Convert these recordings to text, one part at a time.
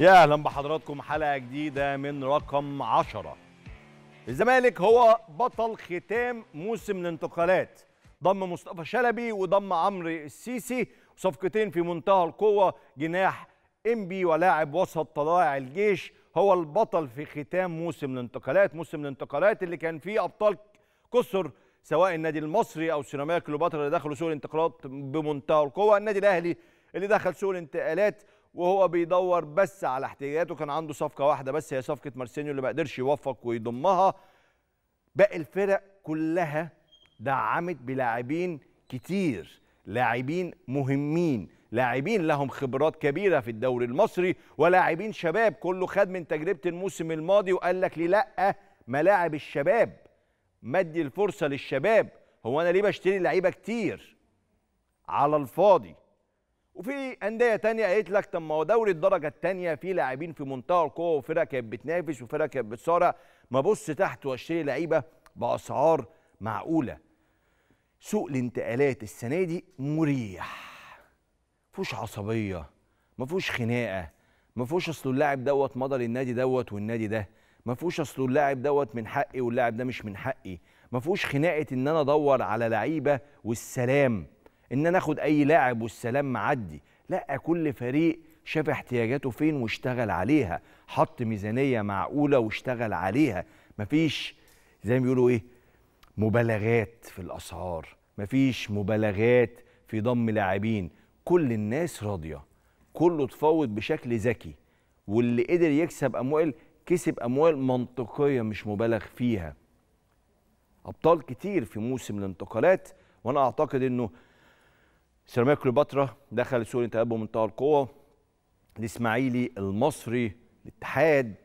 يا اهلا بحضراتكم حلقه جديده من رقم 10 الزمالك هو بطل ختام موسم الانتقالات ضم مصطفى شلبي وضم عمرو السيسي صفقتين في منتهى القوه جناح انبي ولاعب وسط طلائع الجيش هو البطل في ختام موسم الانتقالات موسم الانتقالات اللي كان فيه ابطال كسر سواء النادي المصري او سيراميكا كليوباترا اللي دخلوا سوق الانتقالات بمنتهى القوه النادي الاهلي اللي دخل سوق الانتقالات وهو بيدور بس على احتياجاته كان عنده صفقه واحده بس هي صفقه مارسينيو اللي ما قدرش يوفق ويضمها باقي الفرق كلها دعمت بلاعبين كتير لاعبين مهمين لاعبين لهم خبرات كبيره في الدوري المصري ولاعبين شباب كله خد من تجربه الموسم الماضي وقال لك لي لا ملاعب الشباب مدي الفرصه للشباب هو انا ليه بشتري لعيبه كتير على الفاضي وفي انديه تانية قالت لك طب ما هو دوري الدرجه الثانيه في لاعبين في منتهى القوه وفرق كانت بتنافس وفرق كانت بتصارع ما بص تحت واشتري لعيبه باسعار معقوله سوق الانتقالات السنه دي مريح مفيهوش عصبيه مفيهوش خناقه مفيهوش اصل اللاعب دوت مضى للنادي دوت والنادي ده مفيهوش اصل اللاعب دوت من حقي واللاعب ده مش من حقي مفيهوش خناقه ان انا ادور على لعيبه والسلام ان انا اخد اي لاعب والسلام معدي لا كل فريق شاف احتياجاته فين واشتغل عليها حط ميزانيه معقوله واشتغل عليها مفيش زي ما بيقولوا ايه مبالغات في الاسعار مفيش مبالغات في ضم لاعبين كل الناس راضيه كله تفاوض بشكل ذكي واللي قدر يكسب اموال كسب اموال منطقيه مش مبالغ فيها ابطال كتير في موسم الانتقالات وانا اعتقد انه سيراميكا كليوباترا دخل سوق الانتقالات بمنتهى القوه الاسماعيلي المصري الاتحاد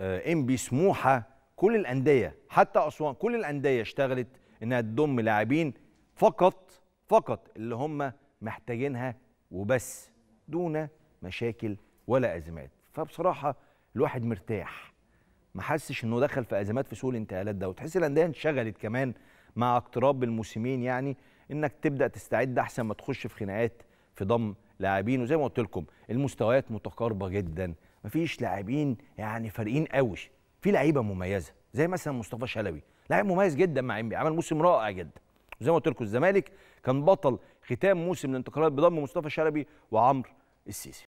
آه، ام بي سموحه كل الانديه حتى اسوان كل الانديه اشتغلت انها تضم لاعبين فقط فقط اللي هم محتاجينها وبس دون مشاكل ولا ازمات فبصراحه الواحد مرتاح ما حسش انه دخل في ازمات في سوق الانتقالات ده وتحس الانديه انشغلت كمان مع اقتراب الموسمين يعني انك تبدا تستعد احسن ما تخش في خناقات في ضم لاعبين وزي ما قلت لكم المستويات متقاربه جدا مفيش لاعبين يعني فارقين قوي في لعيبه مميزه زي مثلا مصطفى شلبي لاعب مميز جدا مع انبي عمل موسم رائع جدا وزي ما قلت لكم الزمالك كان بطل ختام موسم الانتقالات بضم مصطفى شلبي وعمرو السيسي